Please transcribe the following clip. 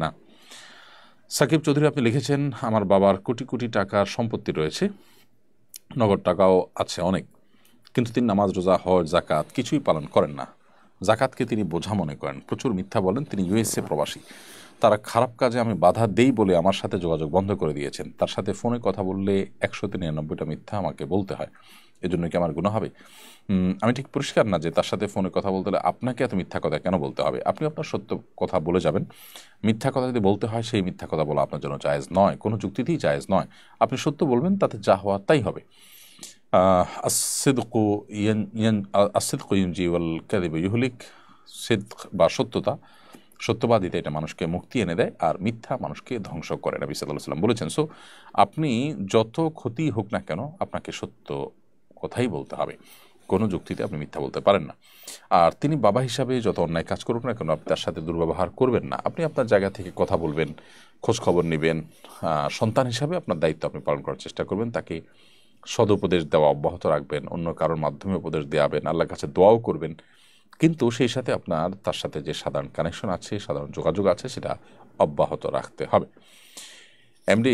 না সাকিব চৌধুরী আপনি লিখেছেন আমার বাবার কোটি কোটি টাকার সম্পত্তি রয়েছে নগদ টাকাও আছে অনেক কিন্তু তিনি নামাজ রোজা হজ জাকাত কিছুই পালন করেন না জাকাতকে তিনি বোঝা মনে করেন প্রচুর মিথ্যা বলেন তিনি ইউএসএ প্রবাসী তারা খারাপ কাজে আমি বাধা দেই বলে আমার সাথে যোগাযোগ বন্ধ করে দিয়েছেন তার সাথে ফোনে কথা বললে একশোতে নিরানব্বইটা মিথ্যা আমাকে বলতে হয় এজন্য কি আমার গুণা হবে আমি ঠিক পরিষ্কার না যে তার সাথে ফোনে কথা বলতে হলে আপনাকে এত মিথ্যা কথা কেন বলতে হবে আপনি আপনার সত্য কথা বলে যাবেন মিথ্যা কথা যদি বলতে হয় সেই মিথ্যা কথা বলা আপনার জন্য জায়েজ নয় কোনো যুক্তিতেই জায়েজ নয় আপনি সত্য বলবেন তাতে যা হওয়া তাই হবে আসিদকু ইয়ান আসিদকু ইউনজি কাদিব ইহুলিক সিদ্ বা সত্যতা সত্যবাদীতে এটা মানুষকে মুক্তি এনে দেয় আর মিথ্যা মানুষকে ধ্বংস করে নবী সাল্লাহ সাল্লাম বলেছেন সো আপনি যত ক্ষতি হোক না কেন আপনাকে সত্য কথাই বলতে হবে কোনো যুক্তিতে আপনি মিথ্যা বলতে পারেন না আর তিনি বাবা হিসাবে যত অন্যায় কাজ করুক না কেন আপনি তার সাথে দুর্ব্যবহার করবেন না আপনি আপনার জায়গা থেকে কথা বলবেন খোঁজ খবর নেবেন সন্তান হিসাবে আপনার দায়িত্ব আপনি পালন করার চেষ্টা করবেন তাকে সদুপদেশ দেওয়া অব্যাহত রাখবেন অন্য কারোর মাধ্যমে উপদেশ দেওয়াবেন আল্লাহর কাছে দোয়াও করবেন কিন্তু সেই সাথে আপনার তার সাথে যে সাধারণ কানেকশন আছে সাধারণ যোগাযোগ আছে সেটা অব্যাহত রাখতে হবে এমডি